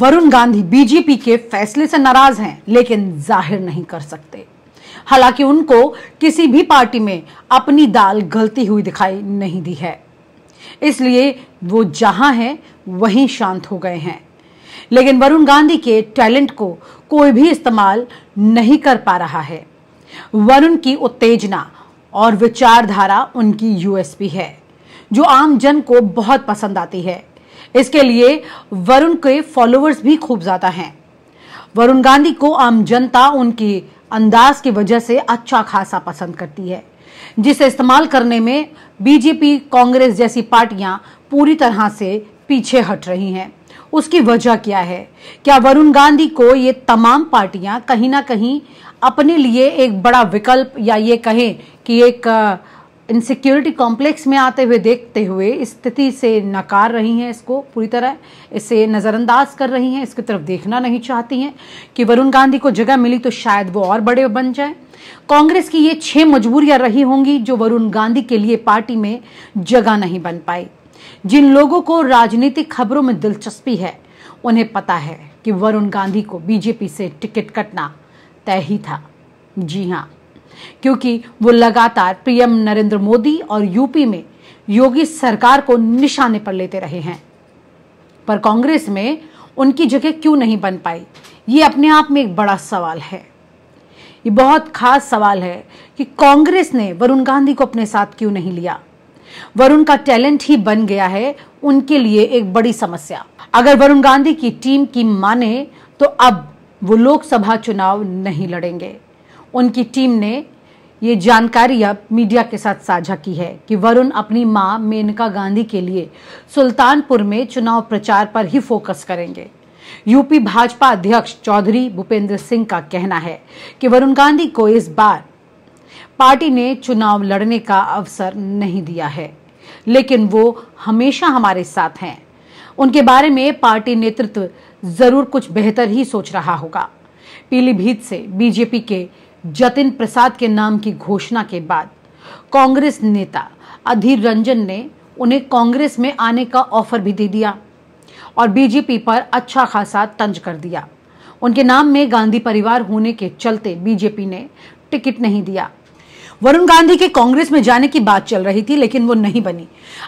Varun Gandhi BJP के फैसले से नाराज हैं लेकिन जाहिर नहीं कर सकते हालांकि उनको किसी भी पार्टी में अपनी दाल गलती हुई दिखाई नहीं दी है इसलिए वो जहां हैं वहीं शांत हो गए हैं लेकिन वरुण गांधी के टैलेंट को कोई भी इस्तेमाल नहीं कर पा रहा है वरुण की उत्तेजना और विचारधारा उनकी यूएसपी है जो आम जन को बहुत पसंद आती है इसके लिए वरुण के फॉलोअर्स भी खूब ज्यादा हैं वरुण गांधी को आम जनता उनकी अंदाज की वजह से अच्छा खासा पसंद करती है जिसे इस्तेमाल करने में बीजेपी कांग्रेस जैसी पार्टियां पूरी तरह से पीछे हट रही हैं उसकी वजह क्या है क्या वरुण गांधी को ये तमाम पार्टियां कहीं ना कहीं अपने लिए एक बड़ा विकल्प या ये कहें कि एक आ, इनसिक्योरिटी कॉम्प्लेक्स में आते हुए देखते हुए स्थिति से नकार रही हैं इसको पूरी तरह इसे नज़रअंदाज कर रही हैं इसकी तरफ देखना नहीं चाहती हैं कि वरुण गांधी को जगह मिली तो शायद वो और बड़े बन जाए कांग्रेस की ये छह मजबूरियां रही होंगी जो वरुण गांधी के लिए पार्टी में जगह नहीं बन पाई जिन लोगों को राजनीतिक खबरों में दिलचस्पी है उन्हें पता है कि वरुण गांधी को बीजेपी से टिकट कटना तय ही था जी हाँ क्योंकि वो लगातार पीएम नरेंद्र मोदी और यूपी में योगी सरकार को निशाने पर लेते रहे हैं पर कांग्रेस में उनकी जगह क्यों नहीं बन पाई ये अपने आप में एक बड़ा सवाल है ये बहुत खास सवाल है कि कांग्रेस ने वरुण गांधी को अपने साथ क्यों नहीं लिया वरुण का टैलेंट ही बन गया है उनके लिए एक बड़ी समस्या अगर वरुण गांधी की टीम की माने तो अब वो लोकसभा चुनाव नहीं लड़ेंगे उनकी टीम ने ये जानकारी अब मीडिया के साथ साझा की है कि वरुण अपनी मां मेनका गांधी के लिए सुल्तानपुर में चुनाव प्रचार पर ही फोकस करेंगे यूपी भाजपा अध्यक्ष चौधरी भूपेंद्र सिंह का कहना है कि वरुण गांधी को इस बार पार्टी ने चुनाव लड़ने का अवसर नहीं दिया है लेकिन वो हमेशा हमारे साथ हैं उनके बारे में पार्टी नेतृत्व जरूर कुछ बेहतर ही सोच रहा होगा पीलीभीत से बीजेपी के जतिन प्रसाद के नाम की घोषणा के बाद कांग्रेस नेता अधीर रंजन ने उन्हें कांग्रेस में आने का ऑफर भी दे दिया और बीजेपी पर अच्छा खासा तंज कर दिया उनके नाम में गांधी परिवार होने के चलते बीजेपी ने टिकट नहीं दिया वरुण गांधी के कांग्रेस में जाने की बात चल रही थी लेकिन वो नहीं बनी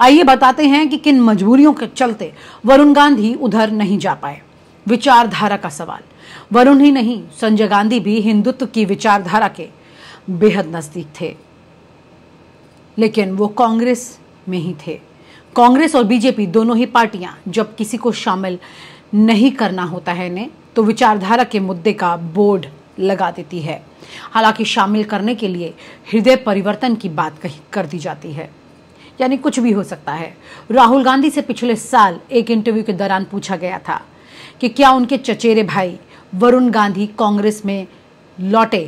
आइए बताते हैं कि किन मजबूरियों के चलते वरुण गांधी उधर नहीं जा पाए विचारधारा का सवाल वरुण ही नहीं संजय गांधी भी हिंदुत्व की विचारधारा के बेहद नज़दीक थे लेकिन वो कांग्रेस में ही थे कांग्रेस और बीजेपी दोनों ही पार्टियां जब किसी को शामिल नहीं करना होता है इन्हें तो विचारधारा के मुद्दे का बोर्ड लगा देती है हालांकि शामिल करने के लिए हृदय परिवर्तन की बात कही कर दी जाती है यानी कुछ भी हो सकता है राहुल गांधी से पिछले साल एक इंटरव्यू के दौरान पूछा गया था कि क्या उनके चचेरे भाई वरुण गांधी कांग्रेस में लौटे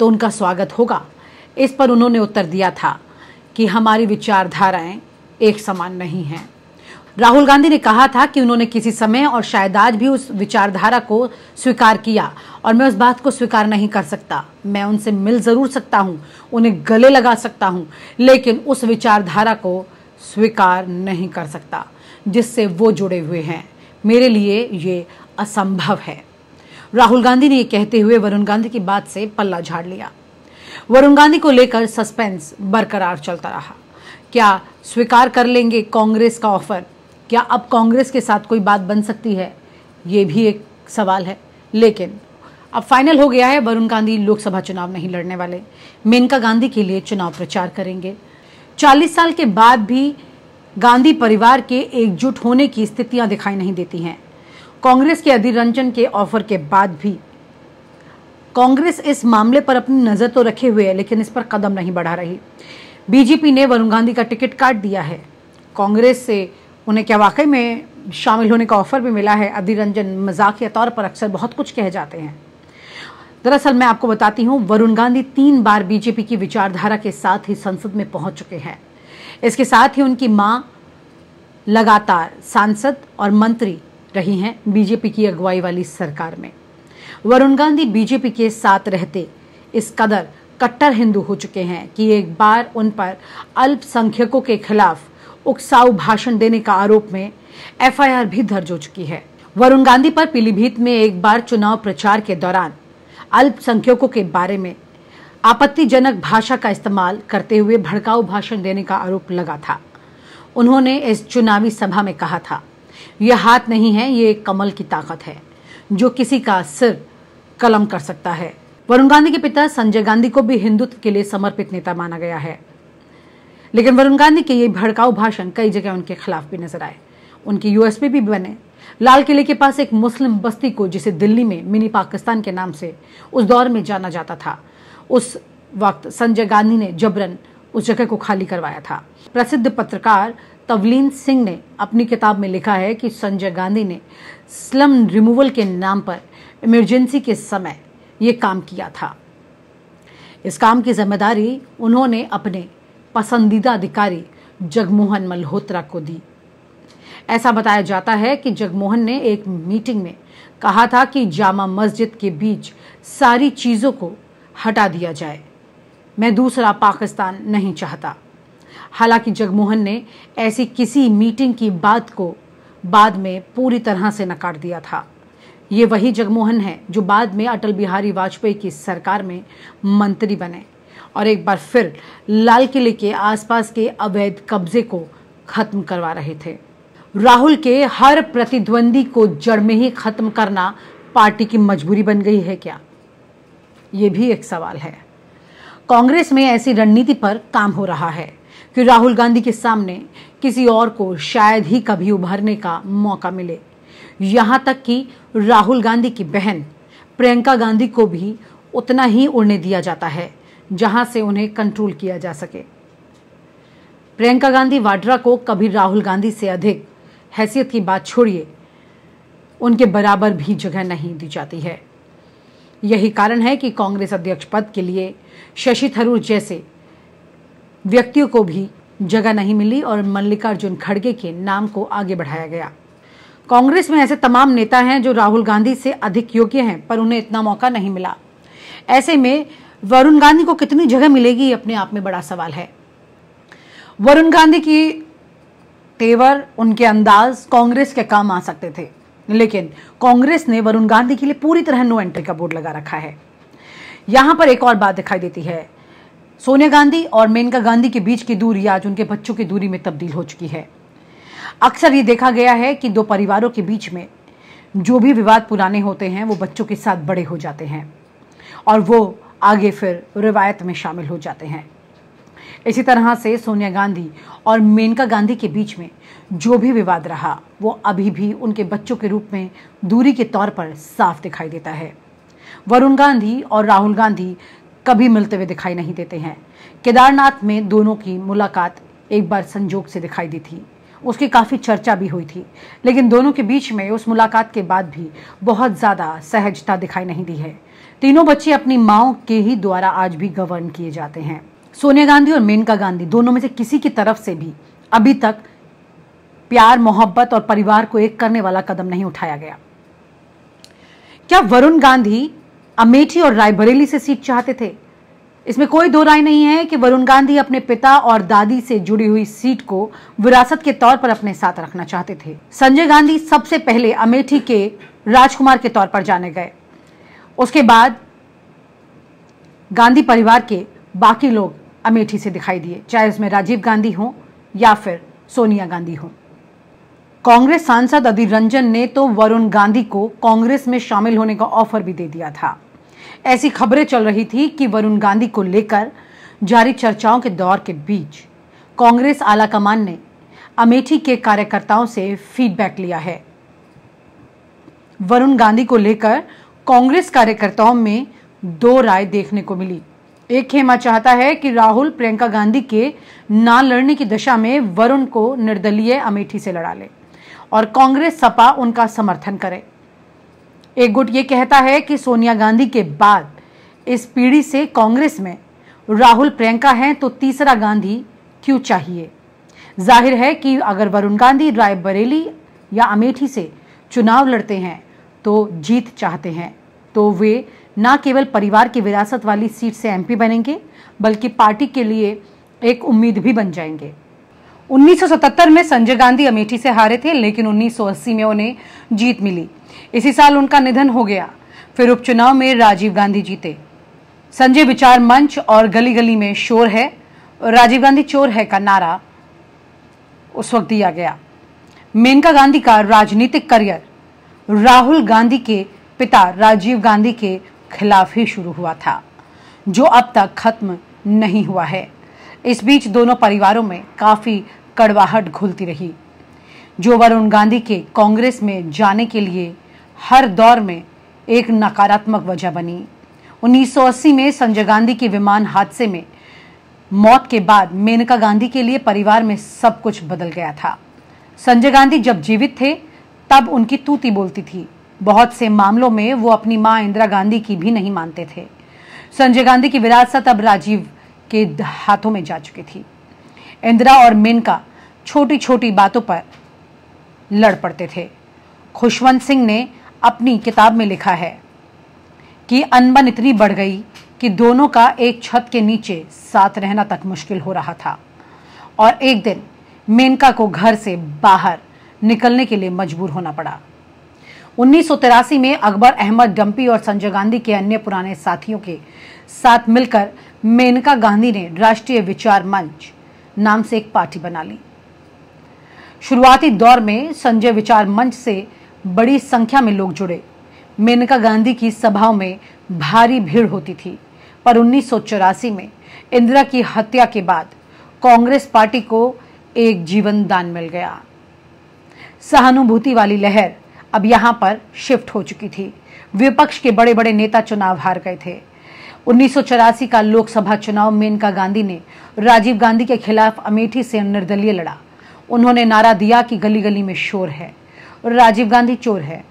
तो उनका स्वागत होगा इस पर उन्होंने उत्तर दिया था कि हमारी विचारधाराएं एक समान नहीं हैं राहुल गांधी ने कहा था कि उन्होंने किसी समय और शायद आज भी उस विचारधारा को स्वीकार किया और मैं उस बात को स्वीकार नहीं कर सकता मैं उनसे मिल ज़रूर सकता हूं, उन्हें गले लगा सकता हूं, लेकिन उस विचारधारा को स्वीकार नहीं कर सकता जिससे वो जुड़े हुए हैं मेरे लिए ये असंभव है राहुल गांधी ने यह कहते हुए वरुण गांधी की बात से पल्ला झाड़ लिया वरुण गांधी को लेकर सस्पेंस बरकरार चलता रहा क्या स्वीकार कर लेंगे कांग्रेस का ऑफर क्या अब कांग्रेस के साथ कोई बात बन सकती है ये भी एक सवाल है लेकिन अब फाइनल हो गया है वरुण गांधी लोकसभा चुनाव नहीं लड़ने वाले मेनका गांधी के लिए चुनाव प्रचार करेंगे 40 साल के बाद भी गांधी परिवार के एकजुट होने की स्थितियां दिखाई नहीं देती हैं कांग्रेस के अधीर रंजन के ऑफर के बाद भी कांग्रेस इस मामले पर अपनी नज़र तो रखे हुए है लेकिन इस पर कदम नहीं बढ़ा रही बीजेपी ने वरुण गांधी का टिकट काट दिया है कांग्रेस से उन्हें क्या वाकई में शामिल होने का ऑफर भी मिला है अधीर रंजन मजाकिया तौर पर अक्सर बहुत कुछ कह जाते हैं दरअसल मैं आपको बताती हूं वरुण गांधी तीन बार बीजेपी की विचारधारा के साथ ही संसद में पहुंच चुके हैं इसके साथ ही उनकी मां लगातार सांसद और मंत्री रही हैं बीजेपी की अगुवाई वाली सरकार में वरुण गांधी बीजेपी के साथ रहते इस कदर कट्टर हिंदू हो चुके हैं कि एक बार उन पर अल्पसंख्यकों के खिलाफ उकसाऊ भाषण देने का आरोप में एफआईआर भी दर्ज हो चुकी है वरुण गांधी पर पीलीभीत में एक बार चुनाव प्रचार के दौरान अल्पसंख्यकों के बारे में आपत्तिजनक भाषा का इस्तेमाल करते हुए भड़काऊ भाषण देने का आरोप लगा था उन्होंने इस चुनावी सभा में कहा था यह हाथ नहीं है ये कमल की ताकत है जो किसी का सिर कलम कर सकता है वरुण गांधी के पिता संजय गांधी को भी हिंदुत्व के लिए समर्पित नेता माना गया है लेकिन वरुण गांधी के ये भड़काऊ भाषण कई जगह उनके खिलाफ भी नजर आए उनकी यूएसपी भी बने लाल किले के पास एक मुस्लिम बस्ती को जिसे दिल्ली में मिनी पाकिस्तान के नाम से उस दौर में जाना जाता था उस वक्त संजय गांधी ने जबरन उस जगह को खाली करवाया था प्रसिद्ध पत्रकार तवलीन सिंह ने अपनी किताब में लिखा है कि संजय गांधी ने स्लम रिमूवल के नाम पर इमरजेंसी के समय ये काम किया था इस काम की जिम्मेदारी उन्होंने अपने पसंदीदा अधिकारी जगमोहन मल्होत्रा को दी ऐसा बताया जाता है कि जगमोहन ने एक मीटिंग में कहा था कि जामा मस्जिद के बीच सारी चीज़ों को हटा दिया जाए मैं दूसरा पाकिस्तान नहीं चाहता हालांकि जगमोहन ने ऐसी किसी मीटिंग की बात को बाद में पूरी तरह से नकार दिया था ये वही जगमोहन है जो बाद में अटल बिहारी वाजपेयी की सरकार में मंत्री बने और एक बार फिर लाल किले के आसपास के अवैध कब्जे को खत्म करवा रहे थे राहुल के हर प्रतिद्वंदी को जड़ में ही खत्म करना पार्टी की मजबूरी बन गई है क्या ये भी एक सवाल है कांग्रेस में ऐसी रणनीति पर काम हो रहा है कि राहुल गांधी के सामने किसी और को शायद ही कभी उभरने का मौका मिले यहां तक कि राहुल गांधी की बहन प्रियंका गांधी को भी उतना ही उड़ने दिया जाता है जहां से उन्हें कंट्रोल किया जा सके प्रियंका गांधी वाड्रा को कभी राहुल गांधी से अधिक हैसियत की बात छोड़िए उनके बराबर भी जगह नहीं दी जाती है यही कारण है कि कांग्रेस अध्यक्ष पद के लिए शशि थरूर जैसे व्यक्तियों को भी जगह नहीं मिली और मल्लिकार्जुन खड़गे के नाम को आगे बढ़ाया गया कांग्रेस में ऐसे तमाम नेता हैं जो राहुल गांधी से अधिक योग्य हैं पर उन्हें इतना मौका नहीं मिला ऐसे में वरुण गांधी को कितनी जगह मिलेगी अपने आप में बड़ा सवाल है वरुण गांधी की तेवर उनके अंदाज कांग्रेस के काम आ सकते थे लेकिन कांग्रेस ने वरुण गांधी के लिए पूरी तरह नो एंट्री का बोर्ड लगा रखा है यहां पर एक और बात दिखाई देती है सोनिया गांधी और मेनका गांधी के बीच की दूरी आज उनके बच्चों की दूरी में तब्दील हो चुकी है अक्सर ये देखा गया है कि दो परिवारों के बीच में जो भी विवाद पुराने होते हैं वो बच्चों के साथ बड़े हो जाते हैं और वो आगे फिर रिवायत में शामिल हो जाते हैं इसी तरह से सोनिया गांधी और मेनका गांधी के बीच में जो भी विवाद रहा वो अभी भी उनके बच्चों के रूप में दूरी के तौर पर साफ दिखाई देता है वरुण गांधी और राहुल गांधी कभी मिलते हुए दिखाई नहीं देते हैं केदारनाथ में दोनों की मुलाकात एक बार संजोग से दिखाई दी थी उसकी काफ़ी चर्चा भी हुई थी लेकिन दोनों के बीच में उस मुलाकात के बाद भी बहुत ज़्यादा सहजता दिखाई नहीं दी है तीनों बच्चे अपनी माओ के ही द्वारा आज भी गवर्न किए जाते हैं सोनिया गांधी और मेनका गांधी दोनों में से किसी की तरफ से भी अभी तक प्यार मोहब्बत और परिवार को एक करने वाला कदम नहीं उठाया गया क्या वरुण गांधी अमेठी और रायबरेली से सीट चाहते थे इसमें कोई दो राय नहीं है कि वरुण गांधी अपने पिता और दादी से जुड़ी हुई सीट को विरासत के तौर पर अपने साथ रखना चाहते थे संजय गांधी सबसे पहले अमेठी के राजकुमार के तौर पर जाने गए उसके बाद गांधी परिवार के बाकी लोग अमेठी से दिखाई दिए चाहे उसमें राजीव गांधी हों या फिर सोनिया गांधी हों कांग्रेस सांसद अधीर रंजन ने तो वरुण गांधी को कांग्रेस में शामिल होने का ऑफर भी दे दिया था ऐसी खबरें चल रही थी कि वरुण गांधी को लेकर जारी चर्चाओं के दौर के बीच कांग्रेस आलाकमान ने अमेठी के कार्यकर्ताओं से फीडबैक लिया है वरुण गांधी को लेकर कांग्रेस कार्यकर्ताओं में दो राय देखने को मिली एक खेमा चाहता है कि राहुल प्रियंका गांधी के ना लड़ने की दशा में वरुण को निर्दलीय अमेठी से लड़ा ले और कांग्रेस सपा उनका समर्थन करे एक गुट ये कहता है कि सोनिया गांधी के बाद इस पीढ़ी से कांग्रेस में राहुल प्रियंका हैं तो तीसरा गांधी क्यों चाहिए जाहिर है कि अगर वरुण गांधी रायबरेली या अमेठी से चुनाव लड़ते हैं तो जीत चाहते हैं तो वे न केवल परिवार की विरासत वाली सीट से एमपी बनेंगे बल्कि पार्टी के लिए एक उम्मीद भी बन जाएंगे 1977 में संजय गांधी अमेठी से हारे थे लेकिन 1980 में उन्हें जीत मिली इसी साल उनका निधन हो गया फिर उपचुनाव में राजीव गांधी जीते संजय विचार मंच और गली गली में शोर है राजीव गांधी चोर है का नारा उस वक्त दिया गया मेनका गांधी का राजनीतिक करियर राहुल गांधी के पिता राजीव गांधी के खिलाफ ही शुरू हुआ था जो अब तक खत्म नहीं हुआ है इस बीच दोनों परिवारों में काफी कड़वाहट घुलती रही जो वरुण गांधी के कांग्रेस में जाने के लिए हर दौर में एक नकारात्मक वजह बनी 1980 में संजय गांधी के विमान हादसे में मौत के बाद मेनका गांधी के लिए परिवार में सब कुछ बदल गया था संजय गांधी जब जीवित थे तब उनकी तूती बोलती थी बहुत से मामलों में वो अपनी मां इंदिरा गांधी की भी नहीं मानते थे संजय गांधी की विरासत अब राजीव के हाथों में जा चुकी थी इंदिरा और मेनका छोटी छोटी बातों पर लड़ पड़ते थे खुशवंत सिंह ने अपनी किताब में लिखा है कि अनबन इतनी बढ़ गई कि दोनों का एक छत के नीचे साथ रहना तक मुश्किल हो रहा था और एक दिन मेनका को घर से बाहर निकलने के लिए मजबूर होना पड़ा उन्नीस में अकबर अहमद डंपी और संजय गांधी के अन्य पुराने साथियों के साथ मिलकर मेनका गांधी ने राष्ट्रीय विचार मंच नाम से एक पार्टी बना ली शुरुआती दौर में संजय विचार मंच से बड़ी संख्या में लोग जुड़े मेनका गांधी की सभाओं में भारी भीड़ होती थी पर उन्नीस में इंदिरा की हत्या के बाद कांग्रेस पार्टी को एक जीवन दान मिल गया सहानुभूति वाली लहर अब यहां पर शिफ्ट हो चुकी थी विपक्ष के बड़े बड़े नेता चुनाव हार गए थे उन्नीस का लोकसभा चुनाव मेनका गांधी ने राजीव गांधी के खिलाफ अमेठी से निर्दलीय लड़ा उन्होंने नारा दिया कि गली गली में शोर है और राजीव गांधी चोर है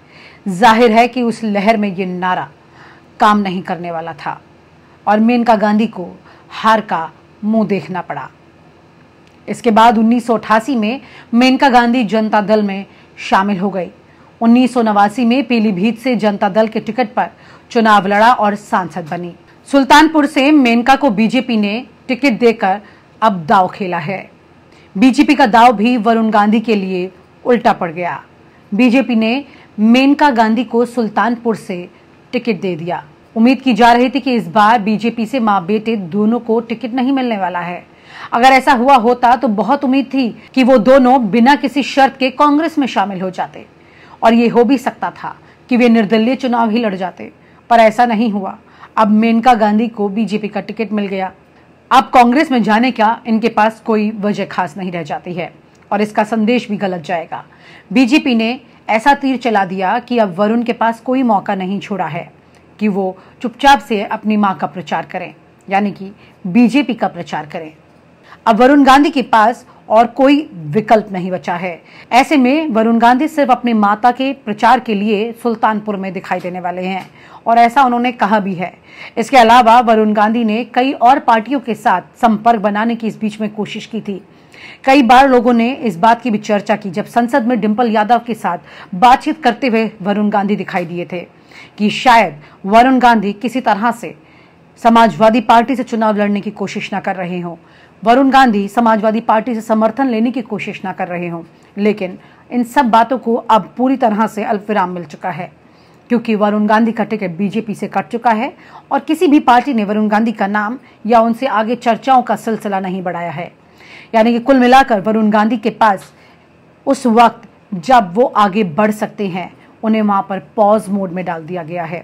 जाहिर है कि उस लहर में ये नारा काम नहीं करने वाला था और मेनका गांधी को हार का मुंह देखना पड़ा इसके बाद उन्नीस में मेनका गांधी जनता दल में शामिल हो गई उन्नीस में पीलीभीत से जनता दल के टिकट पर चुनाव लड़ा और सांसद बनी सुल्तानपुर से मेनका को बीजेपी ने टिकट देकर अब दाव खेला है बीजेपी का दाव भी वरुण गांधी के लिए उल्टा पड़ गया बीजेपी ने मेनका गांधी को सुल्तानपुर से टिकट दे दिया उम्मीद की जा रही थी कि इस बार बीजेपी से मां बेटे दोनों को टिकट नहीं मिलने वाला है अगर ऐसा हुआ होता तो बहुत उम्मीद थी कि वो दोनों बिना किसी शर्त के कांग्रेस में शामिल हो जाते और ये हो भी सकता था कि वे निर्दलीय चुनाव ही लड़ जाते पर ऐसा नहीं हुआ अब मेनका गांधी को बीजेपी का टिकट मिल गया अब कांग्रेस में जाने का इनके पास कोई वजह खास नहीं रह जाती है और इसका संदेश भी गलत जाएगा बीजेपी ने ऐसा तीर चला दिया कि अब वरुण के पास कोई मौका नहीं छोड़ा है कि वो चुपचाप से अपनी मां का प्रचार करें यानी कि बीजेपी का प्रचार करें अब वरुण गांधी के पास और कोई विकल्प नहीं बचा है ऐसे में वरुण गांधी सिर्फ अपनी माता के प्रचार के लिए सुल्तानपुर में दिखाई देने वाले हैं और ऐसा उन्होंने कहा भी है इसके अलावा वरुण गांधी ने कई और पार्टियों के साथ संपर्क बनाने की इस बीच में कोशिश की थी कई बार लोगों ने इस बात की भी चर्चा की जब संसद में डिम्पल यादव के साथ बातचीत करते हुए वरुण गांधी दिखाई दिए थे कि शायद वरुण गांधी किसी तरह से समाजवादी पार्टी से चुनाव लड़ने की कोशिश ना कर रहे हों वरुण गांधी समाजवादी पार्टी से समर्थन लेने की कोशिश ना कर रहे हों लेकिन इन सब बातों को अब पूरी तरह से अल्पविराम मिल चुका है क्योंकि वरुण गांधी का टिकट बीजेपी से कट चुका है और किसी भी पार्टी ने वरुण गांधी का नाम या उनसे आगे चर्चाओं का सिलसिला नहीं बढ़ाया है यानी कि कुल मिलाकर वरुण गांधी के पास उस वक्त जब वो आगे बढ़ सकते हैं उन्हें वहां पर पॉज मोड में डाल दिया गया है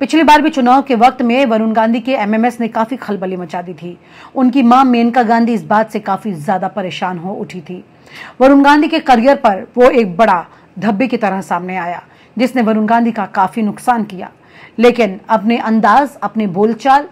पिछली बार भी चुनाव के वक्त में वरुण गांधी के एमएमएस ने काफी खलबली मचा दी थी उनकी मां मेनका गांधी इस बात से काफी ज्यादा परेशान हो उठी थी वरुण गांधी के करियर पर वो एक बड़ा धब्बे की तरह सामने आया जिसने वरुण गांधी का काफी नुकसान किया लेकिन अपने अंदाज अपने बोलचाल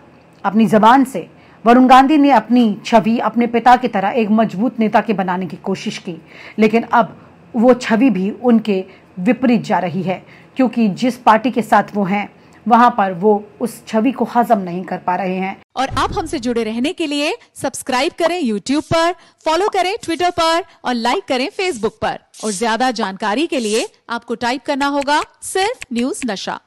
अपनी जबान से वरुण गांधी ने अपनी छवि अपने पिता की तरह एक मजबूत नेता के बनाने की कोशिश की लेकिन अब वो छवि भी उनके विपरीत जा रही है क्योंकि जिस पार्टी के साथ वो हैं वहाँ पर वो उस छवि को हजम नहीं कर पा रहे हैं और आप हमसे जुड़े रहने के लिए सब्सक्राइब करें यूट्यूब पर फॉलो करें ट्विटर पर और लाइक करें फेसबुक पर और ज्यादा जानकारी के लिए आपको टाइप करना होगा सिर्फ न्यूज नशा